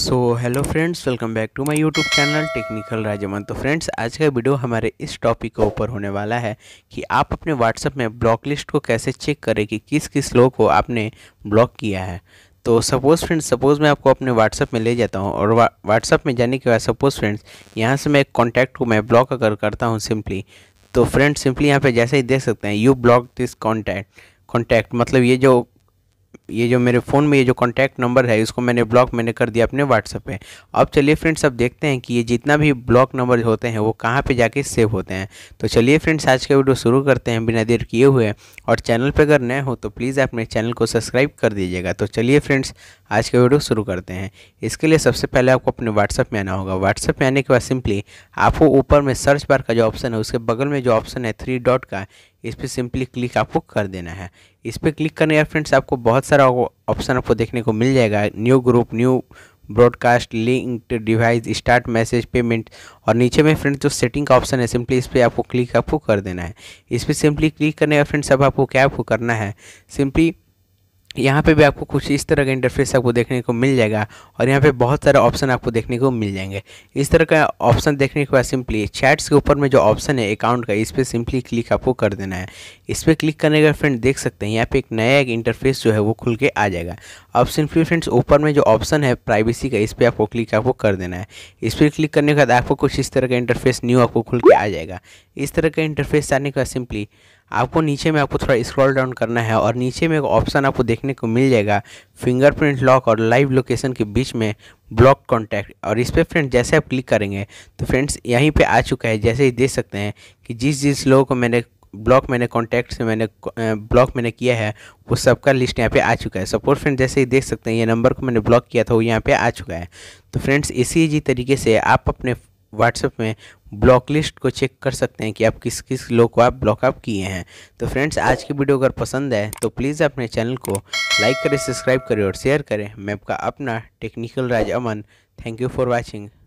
so hello friends welcome back to my YouTube channel technical Rajaman तो friends आज का video हमारे इस टॉपिक के ऊपर होने वाला है कि आप अपने व्हाट्सएप में ब्लॉक लिस्ट को कैसे चेक करें कि किस किस लोग को आपने ब्लॉक किया है तो सपोज़ फ्रेंड्स सपोज़ मैं आपको अपने व्हाट्सअप में ले जाता हूँ और व्हाट्सअप में जाने के बाद सपोज़ फ्रेंड्स यहाँ से मैं एक कॉन्टैक्ट को मैं ब्लॉक अगर करता हूँ सिंपली तो फ्रेंड्स सिंपली यहाँ पर जैसे ही देख सकते हैं you block this contact contact मतलब ये जो ये जो मेरे फ़ोन में ये जो कॉन्टैक्ट नंबर है इसको मैंने ब्लॉक मैंने कर दिया अपने व्हाट्सएप पे अब चलिए फ्रेंड्स अब देखते हैं कि ये जितना भी ब्लॉक नंबर होते हैं वो कहाँ पे जाके सेव होते हैं तो चलिए फ्रेंड्स आज का वीडियो शुरू करते हैं बिना देर किए हुए और चैनल पर अगर नए हो तो प्लीज़ आप मेरे चैनल को सब्सक्राइब कर दीजिएगा तो चलिए फ्रेंड्स आज का वीडियो शुरू करते हैं इसके लिए सबसे पहले आपको अपने व्हाट्सएप में आना होगा व्हाट्सएप में आने के बाद सिंपली आपको ऊपर में सर्च बार का जो ऑप्शन है उसके बगल में जो ऑप्शन है थ्री डॉट का इस पर सिंपली क्लिक आपको कर देना है इस पर क्लिक करने या फ्रेंड्स आपको बहुत सारा ऑप्शन आपको देखने को मिल जाएगा new group new broadcast linked device start message payment और नीचे में फ्रेंड्स जो सेटिंग का ऑप्शन है सिंपली इस पर आपको क्लिक आपको कर देना है इस पर सिंपली क्लिक करने का फ्रेंड्स अब आपको क्या आपको करना है सिंपली यहाँ पे भी आपको कुछ इस तरह का इंटरफेस आपको देखने को मिल जाएगा और यहाँ पे बहुत सारे ऑप्शन आपको देखने को मिल जाएंगे इस तरह का ऑप्शन देखने के बाद सिंपली चैट्स के ऊपर में जो ऑप्शन है अकाउंट का इस पर सिंपली क्लिक आपको कर देना है इस पर क्लिक करने का फ्रेंड देख सकते हैं यहाँ पे एक नया एक इंटरफेस जो है वो खुल के आ जाएगा अब सिंपली फ्रेंड्स ऊपर में जो ऑप्शन है प्राइवेसी का इस पर आपको क्लिक आपको कर देना है इस पर क्लिक करने के बाद आपको कुछ इस तरह का इंटरफेस न्यू आपको खुल के आ जाएगा इस तरह का इंटरफेस आने के बाद सिंपली आपको नीचे में आपको थोड़ा स्क्रॉल डाउन करना है और नीचे में एक ऑप्शन आपको देखने को मिल जाएगा फिंगरप्रिंट लॉक और लाइव लोकेशन के बीच में ब्लॉक कॉन्टैक्ट और इस पर फ्रेंड जैसे आप क्लिक करेंगे तो फ्रेंड्स यहीं पर आ चुका है जैसे ही देख सकते हैं कि जिस जिस लोगों को मैंने ब्लॉक मैंने कॉन्टैक्ट से मैंने ब्लॉक मैंने किया है वो सबका लिस्ट यहाँ पे आ चुका है सपोर्ट फ्रेंड जैसे ही देख सकते हैं ये नंबर को मैंने ब्लॉक किया था वो यहाँ पे आ चुका है तो फ्रेंड्स इसी जी तरीके से आप अपने व्हाट्सएप में ब्लॉक लिस्ट को चेक कर सकते हैं कि आप किस किस लोग को आप ब्लॉकअप किए हैं तो फ्रेंड्स आज की वीडियो अगर पसंद है तो प्लीज़ अपने चैनल को लाइक करें सब्सक्राइब करें और शेयर करें मैं आपका अपना technical Raj Aman thank you for watching